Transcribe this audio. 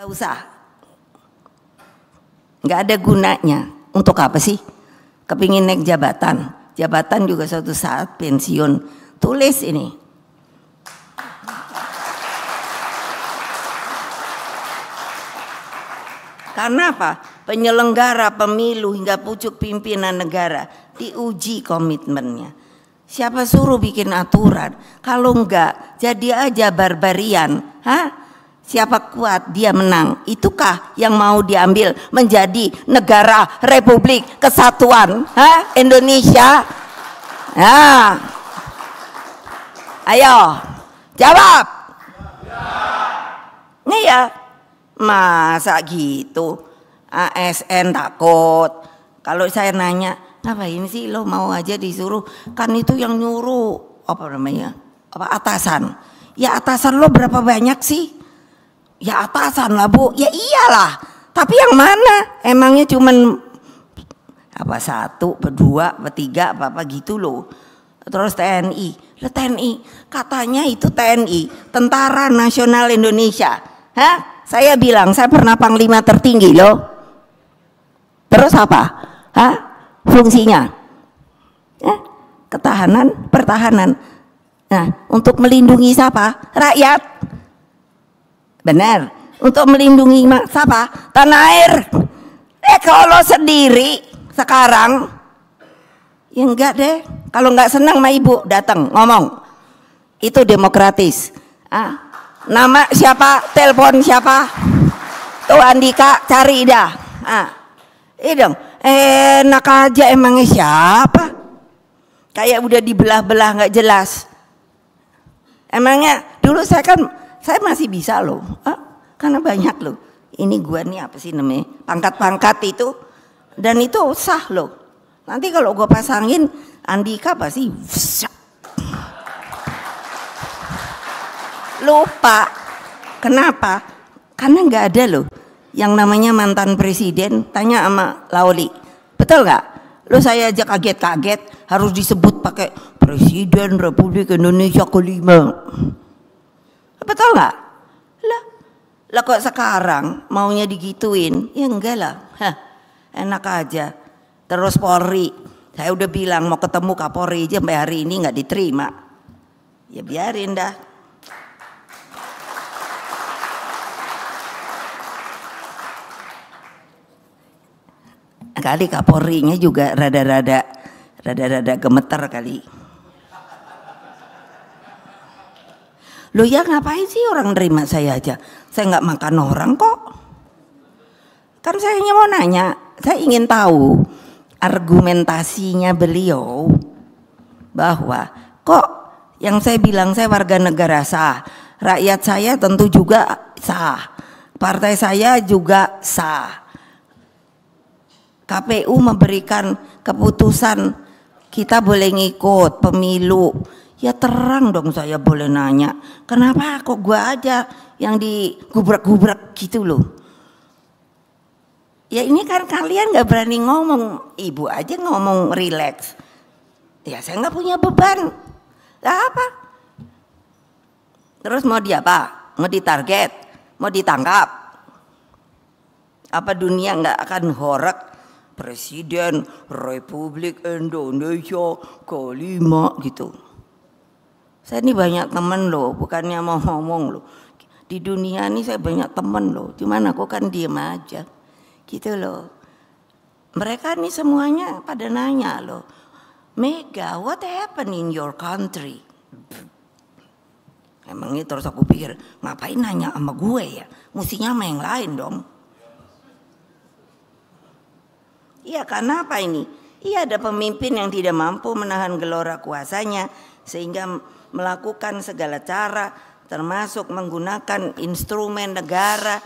Gak usah. Gak ada gunanya. Untuk apa sih? Kepingin naik jabatan. Jabatan juga suatu saat pensiun. Tulis ini. Karena apa? Penyelenggara pemilu hingga pucuk pimpinan negara diuji komitmennya. Siapa suruh bikin aturan? Kalau enggak, jadi aja barbarian. Hah? Siapa kuat dia menang. Itukah yang mau diambil menjadi negara republik kesatuan ha? Indonesia? ha? Ayo, jawab. ini ya, iya. masa gitu? ASN takut. Kalau saya nanya, ngapain sih lo mau aja disuruh? Kan itu yang nyuruh apa namanya? Apa atasan? Ya atasan lo berapa banyak sih? Ya atasan lah bu, ya iyalah. Tapi yang mana? Emangnya cuman apa satu, berdua, bertiga, apa apa gitu loh. Terus TNI, lah TNI katanya itu TNI, Tentara Nasional Indonesia. Hah? Saya bilang saya pernah panglima tertinggi loh. Terus apa? Hah? Fungsinya? Hah? Ketahanan, pertahanan. Nah, untuk melindungi siapa? Rakyat. Benar. Untuk melindungi siapa? Tanah air. Eh kalau sendiri sekarang ya enggak deh. Kalau enggak senang sama ibu datang ngomong. Itu demokratis. Ah, nama siapa? Telepon siapa? Tuh Andika cari dah. Ah. Ini iya dong. Enak aja emangnya siapa? Kayak udah dibelah-belah nggak jelas. Emangnya dulu saya kan saya masih bisa loh. Ah, karena banyak loh. Ini gua nih apa sih namanya? Pangkat-pangkat itu dan itu sah loh. Nanti kalau gue pasangin Andika pasti lupa. Kenapa? Karena nggak ada loh yang namanya mantan presiden. Tanya sama Lauli, betul nggak? Lo saya aja kaget-kaget harus disebut pakai Presiden Republik Indonesia kelima. Betul nggak? Lah, lah kok sekarang maunya digituin? Ya enggak lah. Hah, enak aja. Terus Polri, saya udah bilang mau ketemu Kapolri aja sampai hari ini nggak diterima. Ya biarin dah. Kali kapolri nya juga rada-rada rada-rada gemeter kali. Loh ya ngapain sih orang nerima saya aja? Saya nggak makan orang kok. Kan saya hanya mau nanya, saya ingin tahu argumentasinya beliau bahwa kok yang saya bilang saya warga negara sah, rakyat saya tentu juga sah, partai saya juga sah. KPU memberikan keputusan kita boleh ngikut pemilu Ya terang dong saya boleh nanya. Kenapa kok gua aja yang digubrak-gubrak gitu loh. Ya ini kan kalian gak berani ngomong. Ibu aja ngomong relax. Ya saya gak punya beban. Lah apa? Terus mau dia apa? Mau ditarget? Mau ditangkap? Apa dunia gak akan horek? Presiden Republik Indonesia kelima gitu. Saya ini banyak teman loh, bukannya mau ngomong loh. Di dunia ini saya banyak teman loh, cuman aku kan diem aja. Gitu loh. Mereka ini semuanya pada nanya loh, Mega, what happened in your country? emang ini terus aku pikir, ngapain nanya sama gue ya? Mestinya sama yang lain dong. Iya karena apa ini? Iya ada pemimpin yang tidak mampu menahan gelora kuasanya sehingga melakukan segala cara termasuk menggunakan instrumen negara